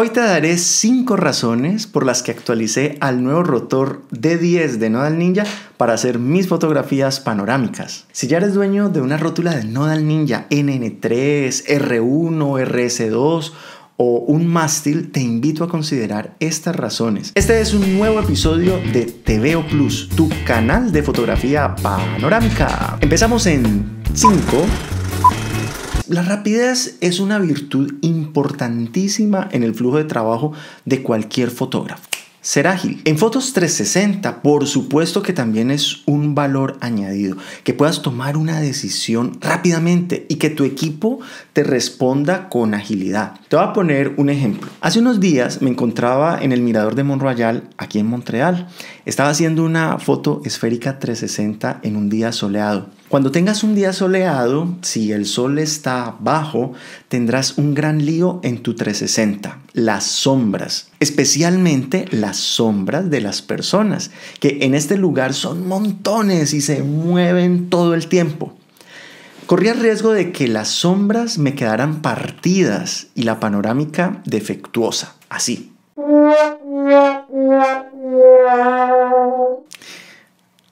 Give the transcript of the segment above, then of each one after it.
Hoy te daré 5 razones por las que actualicé al nuevo rotor D10 de Nodal Ninja para hacer mis fotografías panorámicas. Si ya eres dueño de una rótula de Nodal Ninja NN3, R1, RS2 o un mástil, te invito a considerar estas razones. Este es un nuevo episodio de TVO Plus, tu canal de fotografía panorámica. Empezamos en 5, la rapidez es una virtud importantísima en el flujo de trabajo de cualquier fotógrafo. Ser ágil. En fotos 360, por supuesto que también es un valor añadido, que puedas tomar una decisión rápidamente y que tu equipo te responda con agilidad. Te voy a poner un ejemplo. Hace unos días me encontraba en el mirador de Mont aquí en Montreal. Estaba haciendo una foto esférica 360 en un día soleado. Cuando tengas un día soleado, si el sol está bajo, tendrás un gran lío en tu 360, las sombras, especialmente las sombras de las personas, que en este lugar son montones y se mueven todo el tiempo. Corría el riesgo de que las sombras me quedaran partidas y la panorámica defectuosa, así.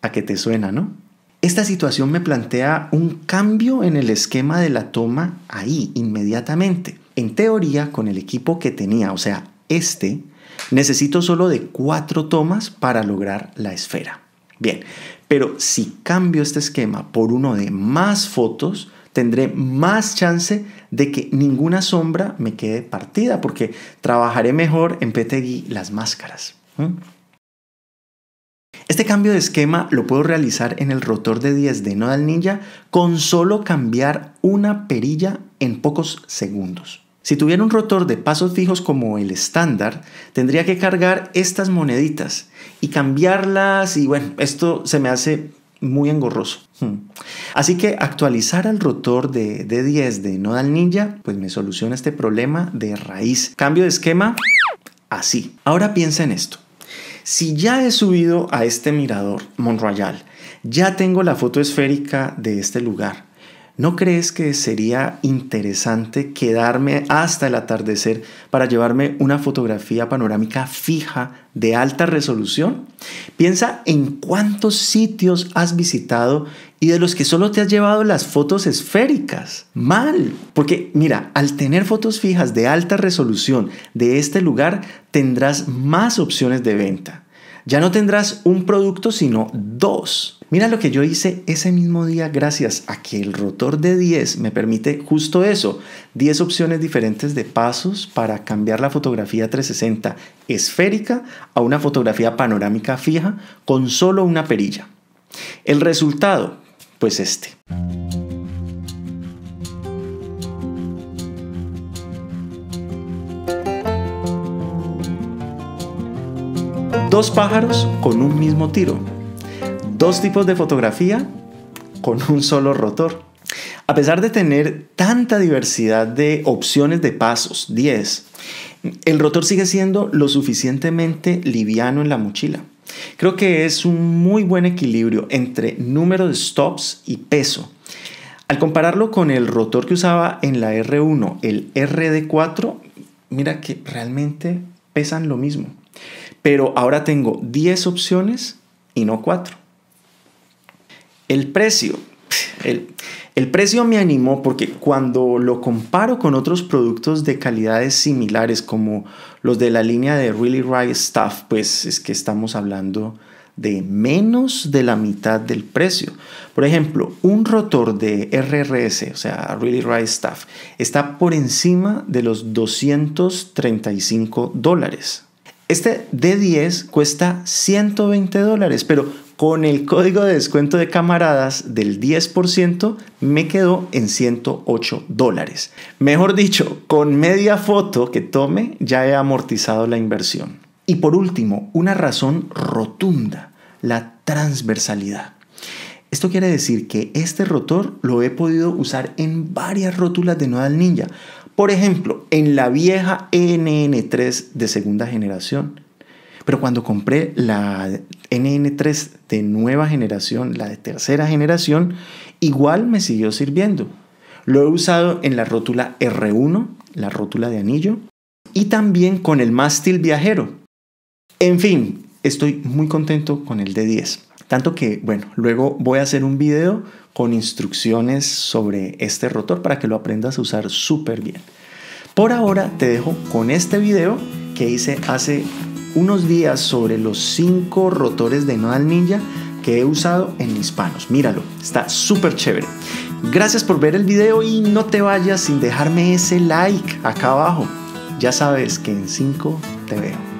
A qué te suena, ¿no? Esta situación me plantea un cambio en el esquema de la toma ahí, inmediatamente. En teoría, con el equipo que tenía, o sea, este, necesito solo de cuatro tomas para lograr la esfera. Bien, pero si cambio este esquema por uno de más fotos, tendré más chance de que ninguna sombra me quede partida, porque trabajaré mejor en PTGI las máscaras. Este cambio de esquema lo puedo realizar en el rotor de 10 de Nodal Ninja con solo cambiar una perilla en pocos segundos. Si tuviera un rotor de pasos fijos como el estándar, tendría que cargar estas moneditas y cambiarlas y bueno, esto se me hace muy engorroso. Hmm. Así que actualizar al rotor de D10 de Nodal Ninja, pues me soluciona este problema de raíz. Cambio de esquema, así. Ahora piensa en esto. Si ya he subido a este mirador, Monroyal, ya tengo la foto esférica de este lugar. ¿No crees que sería interesante quedarme hasta el atardecer para llevarme una fotografía panorámica fija de alta resolución? Piensa en cuántos sitios has visitado y de los que solo te has llevado las fotos esféricas. Mal, porque mira, al tener fotos fijas de alta resolución de este lugar, tendrás más opciones de venta. Ya no tendrás un producto, sino dos. Mira lo que yo hice ese mismo día gracias a que el rotor de 10 me permite justo eso, 10 opciones diferentes de pasos para cambiar la fotografía 360 esférica a una fotografía panorámica fija con solo una perilla. El resultado, pues este. dos pájaros con un mismo tiro, dos tipos de fotografía con un solo rotor. A pesar de tener tanta diversidad de opciones de pasos, 10, el rotor sigue siendo lo suficientemente liviano en la mochila. Creo que es un muy buen equilibrio entre número de stops y peso. Al compararlo con el rotor que usaba en la R1, el RD4, mira que realmente pesan lo mismo. Pero ahora tengo 10 opciones y no 4. El precio. El, precio me animó porque cuando lo comparo con otros productos de calidades similares como los de la línea de Really Right Stuff, pues es que estamos hablando de menos de la mitad del precio. Por ejemplo, un rotor de RRS, o sea, Really Right Stuff, está por encima de los 235 dólares. Este d 10 cuesta 120 dólares, pero con el código de descuento de camaradas del 10% me quedó en 108 dólares. Mejor dicho, con media foto que tome ya he amortizado la inversión. Y por último, una razón rotunda, la transversalidad. Esto quiere decir que este rotor lo he podido usar en varias rótulas de Nodal Ninja, por ejemplo, en la vieja NN3 de segunda generación. Pero cuando compré la NN3 de nueva generación, la de tercera generación, igual me siguió sirviendo. Lo he usado en la rótula R1, la rótula de anillo, y también con el mástil viajero. En fin, estoy muy contento con el D10. Tanto que, bueno, luego voy a hacer un video con instrucciones sobre este rotor para que lo aprendas a usar súper bien. Por ahora te dejo con este video que hice hace unos días sobre los 5 rotores de Nodal Ninja que he usado en mis panos. Míralo, está súper chévere. Gracias por ver el video y no te vayas sin dejarme ese like acá abajo. Ya sabes que en 5 te veo.